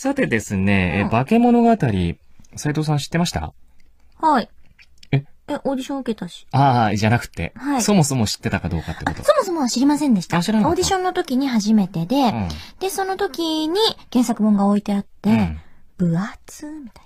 さてですね、うんえ化け物語、斎藤さん知ってましたはい。ええ、オーディション受けたし。ああ、じゃなくて、はいそもそも知ってたかどうかってこと。そもそもは知りませんでした。あ知らなかったオーディションの時に初めてで、うんで、その時に原作本が置いてあって、うん分厚みたい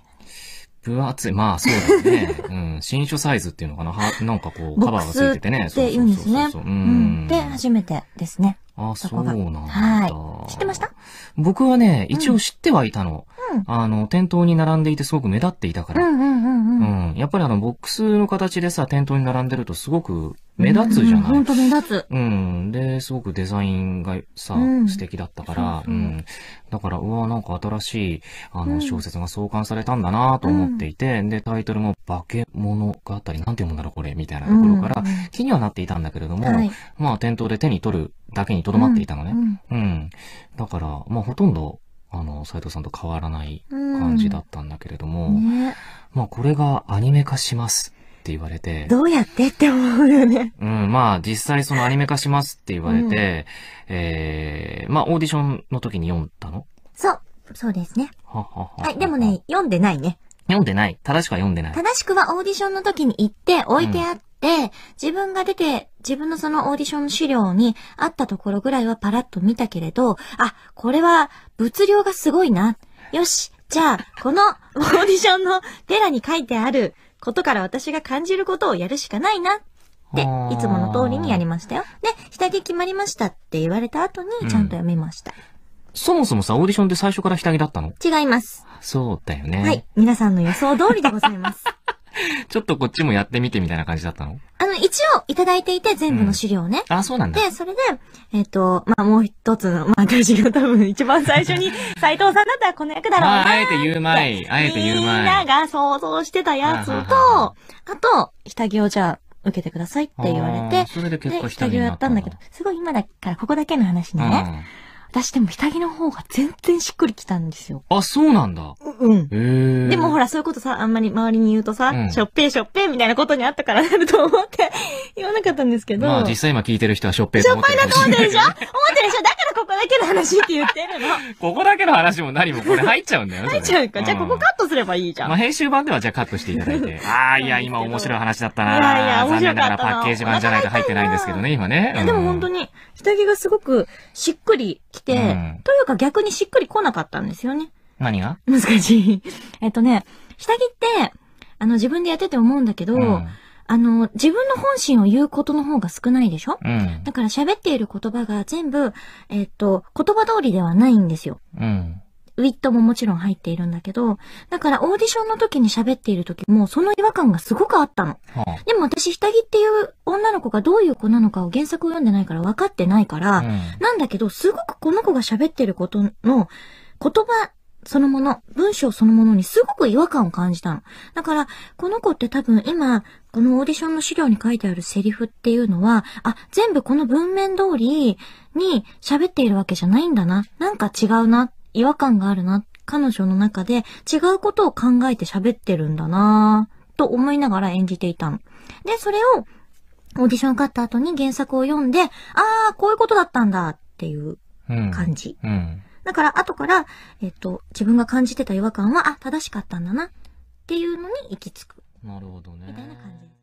な、分厚い。まあ、そうだよね。うん。新書サイズっていうのかな。はなんかこう、カバーがついててね。そうですね。そうそうそうう。ん。で、初めてですね。あ、そうなんだ。はい。知ってました僕はね、一応知ってはいたの。うん、あの、店頭に並んでいてすごく目立っていたから。うんうんうんうん。うん、やっぱりあの、ボックスの形でさ、店頭に並んでるとすごく目立つじゃない本当、うん、目立つ。うん。で、すごくデザインがさ、素敵だったから、うん。だから、うわ、なんか新しい、あの、小説が創刊されたんだなと思っていて、で、タイトルも化け物語、なんて読むんだろうこれ、みたいなところから、気にはなっていたんだけれども、はい、まあ、店頭で手に取るだけにとどまっていたのね。うん。うん、だから、まあほとんど、あの、斎藤さんと変わらない感じだったんだけれども、ね、まあこれがアニメ化しますって言われて。どうやってって思うよね。うん、まあ実際そのアニメ化しますって言われて、うん、えー、まあオーディションの時に読んだのそう、そうですね。ははははい、でもね、読んでないね。読んでない。正しくは読んでない。正しくはオーディションの時に行って置いてあって、うん、自分が出て自分のそのオーディション資料にあったところぐらいはパラッと見たけれど、あ、これは物量がすごいな。よし、じゃあ、このオーディションのペラに書いてあることから私が感じることをやるしかないなで、いつもの通りにやりましたよ。で、下着決まりましたって言われた後にちゃんと読みました。うん、そもそもさ、オーディションで最初から下着だったの違います。そうだよね。はい。皆さんの予想通りでございます。ちょっとこっちもやってみてみたいな感じだったのあの、一応いただいていて、全部の資料をね。うん、あ、そうなんだ。で、それで、えっ、ー、と、まあ、もう一つの、まあ、私が多分一番最初に、斎藤さんだったらこの役だろうな。あえて言うまい。あえて言うまい。みんなが想像してたやつと、あと、下着をじゃあ、受けてくださいって言われて、それで結構下着をやったんだけど、すごい今だからここだけの話ね。私でも下着の方が全然しっくりきたんですよ。あ、そうなんだ。うん。でもほら、そういうことさ、あんまり周りに言うとさ、しょっぺーしょっぺーみたいなことにあったからなると思って 言わなかったんですけど。まあ実際今聞いてる人はしょっぺーっしょっぱいだと思ってるでしょ思ってるでしょだからここだけの話って言ってるの。ここだけの話も何もこれ入っちゃうんだよね。入っちゃうか。じゃあここカットすればいいじゃん。まあ編集版ではじゃあカットしていただいて。ああ、いや今面白い話だったな。いやいや、面白残念ながらパッケージ版じゃないと入ってないんですけどね、今ね。でも本当に、下着がすごくしっくりきて、というか逆にしっくり来なかったんですよね。何が難しい。えっとね、下着って、あの、自分でやってて思うんだけど、うん、あの、自分の本心を言うことの方が少ないでしょ、うん、だから喋っている言葉が全部、えっと、言葉通りではないんですよ。うん。ウィットももちろん入っているんだけど、だからオーディションの時に喋っている時もその違和感がすごくあったの。はあ、でも私、下着っていう女の子がどういう子なのかを原作を読んでないから分かってないから、うん、なんだけど、すごくこの子が喋ってることの言葉そのもの、文章そのものにすごく違和感を感じたの。だから、この子って多分今、このオーディションの資料に書いてあるセリフっていうのは、あ、全部この文面通りに喋っているわけじゃないんだな。なんか違うな。違和感があるな。彼女の中で違うことを考えて喋ってるんだなと思いながら演じていたの。で、それを、オーディション勝った後に原作を読んで、あー、こういうことだったんだっていう感じ。うんうんだから、後から、えっと、自分が感じてた違和感は、あ、正しかったんだな、っていうのに行き着く。なるほどね。みたいな感じ。